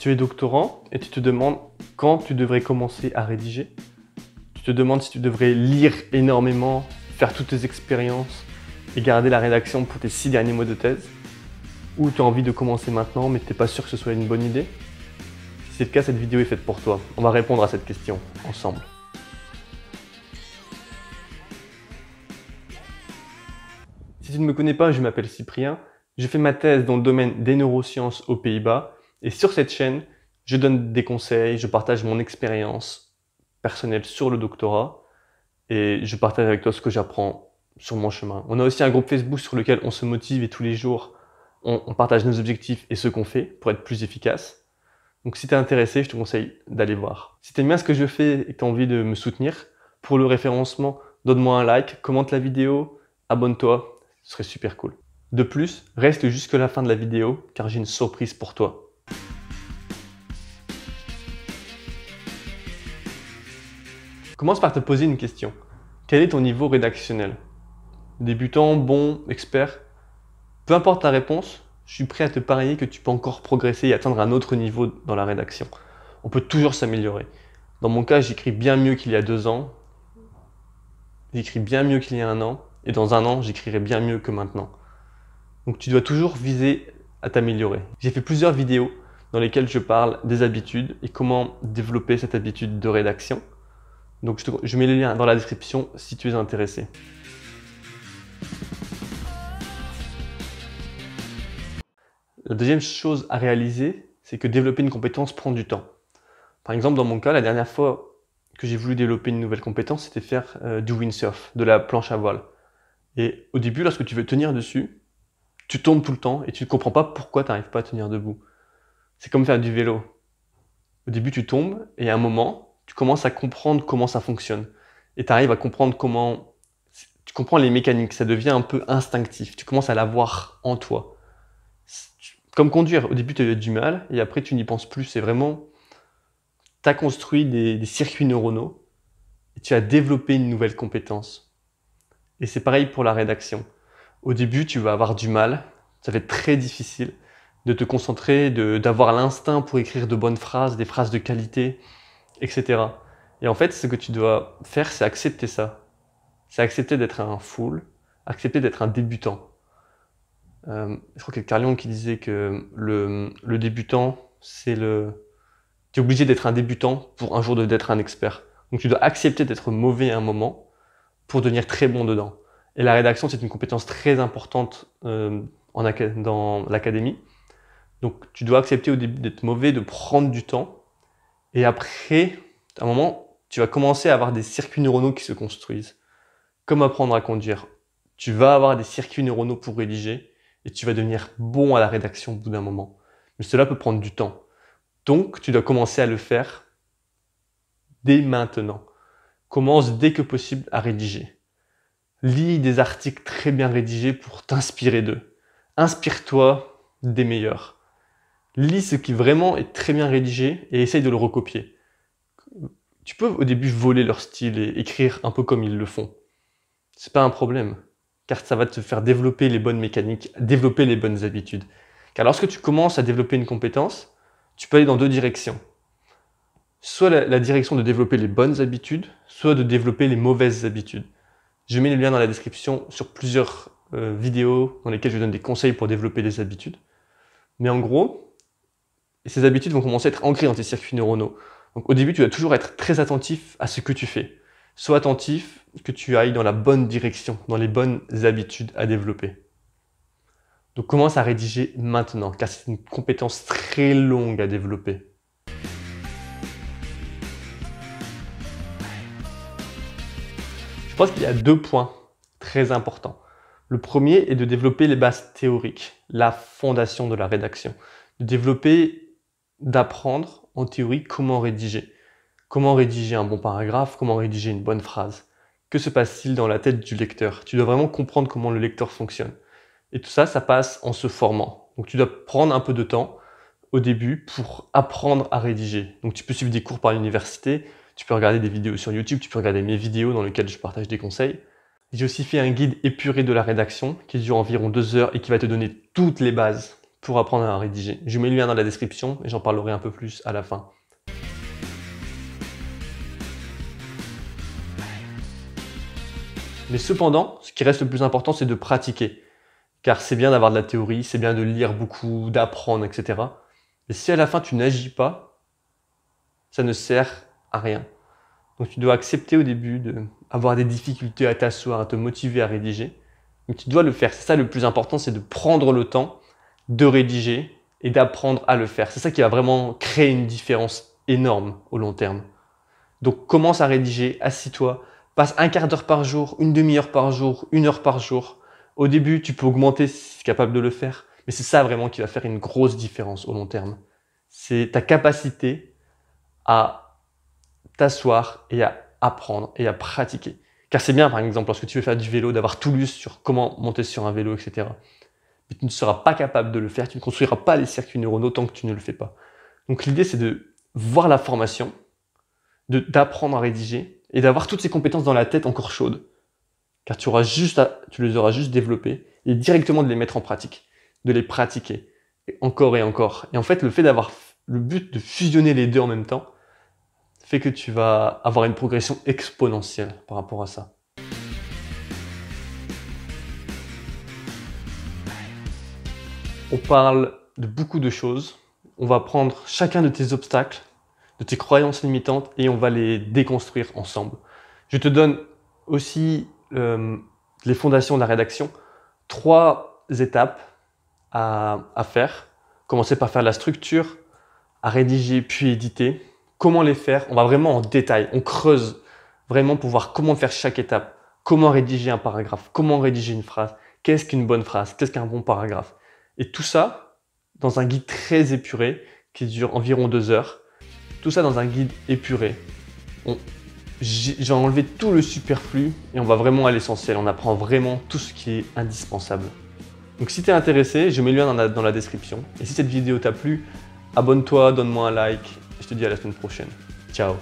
Tu es doctorant et tu te demandes quand tu devrais commencer à rédiger. Tu te demandes si tu devrais lire énormément, faire toutes tes expériences et garder la rédaction pour tes six derniers mois de thèse. Ou tu as envie de commencer maintenant mais tu n'es pas sûr que ce soit une bonne idée. Si c'est le cas, cette vidéo est faite pour toi. On va répondre à cette question ensemble. Si tu ne me connais pas, je m'appelle Cyprien. Je fais ma thèse dans le domaine des neurosciences aux Pays-Bas et sur cette chaîne, je donne des conseils, je partage mon expérience personnelle sur le doctorat et je partage avec toi ce que j'apprends sur mon chemin. On a aussi un groupe Facebook sur lequel on se motive et tous les jours, on, partage nos objectifs et ce qu'on fait pour être plus efficace. Donc si tu es intéressé, je te conseille d'aller voir. Si tu bien ce que je fais et que tu as envie de me soutenir, pour le référencement, donne-moi un like, commente la vidéo, abonne-toi, ce serait super cool. De plus, reste jusque la fin de la vidéo car j'ai une surprise pour toi. Commence par te poser une question. Quel est ton niveau rédactionnel Débutant, bon, expert Peu importe ta réponse, je suis prêt à te parier que tu peux encore progresser et atteindre un autre niveau dans la rédaction. On peut toujours s'améliorer. Dans mon cas, j'écris bien mieux qu'il y a deux ans. J'écris bien mieux qu'il y a un an. Et dans un an, j'écrirai bien mieux que maintenant. Donc tu dois toujours viser à t'améliorer. J'ai fait plusieurs vidéos dans lesquelles je parle des habitudes et comment développer cette habitude de rédaction. Donc je, mets le lien dans la description si tu es intéressé. La deuxième chose à réaliser, c'est que développer une compétence prend du temps. Par exemple, dans mon cas, la dernière fois que j'ai voulu développer une nouvelle compétence, c'était faire euh, du windsurf, de la planche à voile. Et au début, lorsque tu veux tenir dessus, tu tombes tout le temps et tu ne comprends pas pourquoi tu n'arrives pas à tenir debout. C'est comme faire du vélo. Au début, tu tombes et à un moment, tu commences à comprendre comment ça fonctionne. Et tu arrives à comprendre comment... Tu comprends les mécaniques, ça devient un peu instinctif. Tu commences à l'avoir en toi. Comme conduire, au début tu as du mal et après tu n'y penses plus. C'est vraiment... Tu as construit des, des circuits neuronaux et tu as développé une nouvelle compétence. Et c'est pareil pour la rédaction. Au début, tu vas avoir du mal, ça va être très difficile de te concentrer, d'avoir l'instinct pour écrire de bonnes phrases, des phrases de qualité, etc. Et en fait, ce que tu dois faire, c'est accepter ça. C'est accepter d'être un full, accepter d'être un débutant. Euh, je crois qu'il y a qui disait que le, débutant, c'est le. Tu es obligé d'être un débutant pour un jour d'être un expert. Donc tu dois accepter d'être mauvais à un moment pour devenir très bon dedans. Et la rédaction, c'est une compétence très importante euh, en, dans l'académie. Donc tu dois accepter au début d'être mauvais, de prendre du temps et après, à un moment, tu vas commencer à avoir des circuits neuronaux qui se construisent. Comme apprendre à conduire. Tu vas avoir des circuits neuronaux pour rédiger et tu vas devenir bon à la rédaction au bout d'un moment. Mais cela peut prendre du temps. Donc, tu dois commencer à le faire dès maintenant. Commence dès que possible à rédiger. Lis des articles très bien rédigés pour t'inspirer d'eux. Inspire-toi des meilleurs lis ce qui vraiment est très bien rédigé et essaye de le recopier. Tu peux au début voler leur style et écrire un peu comme ils le font. C'est pas un problème, car ça va te faire développer les bonnes mécaniques, développer les bonnes habitudes. Car lorsque tu commences à développer une compétence, tu peux aller dans deux directions. Soit la, direction de développer les bonnes habitudes, soit de développer les mauvaises habitudes. Je mets le lien dans la description sur plusieurs euh, vidéos dans lesquelles je donne des conseils pour développer des habitudes. Mais en gros, et ces habitudes vont commencer à être ancrées dans tes circuits neuronaux. Donc au début, tu dois toujours être très attentif à ce que tu fais. Sois attentif que tu ailles dans la bonne direction, dans les bonnes habitudes à développer. Donc commence à rédiger maintenant, car c'est une compétence très longue à développer. Je pense qu'il y a deux points très importants. Le premier est de développer les bases théoriques, la fondation de la rédaction, de développer d'apprendre en théorie comment rédiger. Comment rédiger un bon paragraphe, comment rédiger une bonne phrase. Que se passe-t-il dans la tête du lecteur Tu dois vraiment comprendre comment le lecteur fonctionne. Et tout ça, ça passe en se formant. Donc tu dois prendre un peu de temps au début pour apprendre à rédiger. Donc tu peux suivre des cours par l'université, tu peux regarder des vidéos sur YouTube, tu peux regarder mes vidéos dans lesquelles je partage des conseils. J'ai aussi fait un guide épuré de la rédaction qui dure environ deux heures et qui va te donner toutes les bases pour apprendre à rédiger. Je mets le lien dans la description et j'en parlerai un peu plus à la fin. Mais cependant, ce qui reste le plus important, c'est de pratiquer. Car c'est bien d'avoir de la théorie, c'est bien de lire beaucoup, d'apprendre, etc. Mais si à la fin tu n'agis pas, ça ne sert à rien. Donc tu dois accepter au début d'avoir des difficultés à t'asseoir, à te motiver à rédiger. Mais tu dois le faire. C'est ça le plus important, c'est de prendre le temps de rédiger et d'apprendre à le faire. C'est ça qui va vraiment créer une différence énorme au long terme. Donc commence à rédiger, assis-toi, passe un quart d'heure par jour, une demi-heure par jour, une heure par jour. Au début, tu peux augmenter si tu es capable de le faire, mais c'est ça vraiment qui va faire une grosse différence au long terme. C'est ta capacité à t'asseoir et à apprendre et à pratiquer. Car c'est bien, par exemple, lorsque tu veux faire du vélo, d'avoir tout lu sur comment monter sur un vélo, etc tu ne seras pas capable de le faire, tu ne construiras pas les circuits neuronaux tant que tu ne le fais pas. Donc l'idée, c'est de voir la formation, d'apprendre à rédiger et d'avoir toutes ces compétences dans la tête encore chaude, Car tu, auras juste tu les auras juste développées et directement de les mettre en pratique, de les pratiquer encore et encore. Et en fait, le fait d'avoir le but de fusionner les deux en même temps fait que tu vas avoir une progression exponentielle par rapport à ça. On parle de beaucoup de choses. On va prendre chacun de tes obstacles, de tes croyances limitantes et on va les déconstruire ensemble. Je te donne aussi euh, les fondations de la rédaction. Trois étapes à, à faire. Commencer par faire la structure, à rédiger puis éditer. Comment les faire On va vraiment en détail. On creuse vraiment pour voir comment faire chaque étape. Comment rédiger un paragraphe Comment rédiger une phrase Qu'est-ce qu'une bonne phrase Qu'est-ce qu'un bon paragraphe et tout ça dans un guide très épuré qui dure environ deux heures. Tout ça dans un guide épuré. J'ai enlevé tout le superflu et on va vraiment à l'essentiel. On apprend vraiment tout ce qui est indispensable. Donc si t'es intéressé, je mets le lien dans la, dans la description. Et si cette vidéo t'a plu, abonne-toi, donne-moi un like. Je te dis à la semaine prochaine. Ciao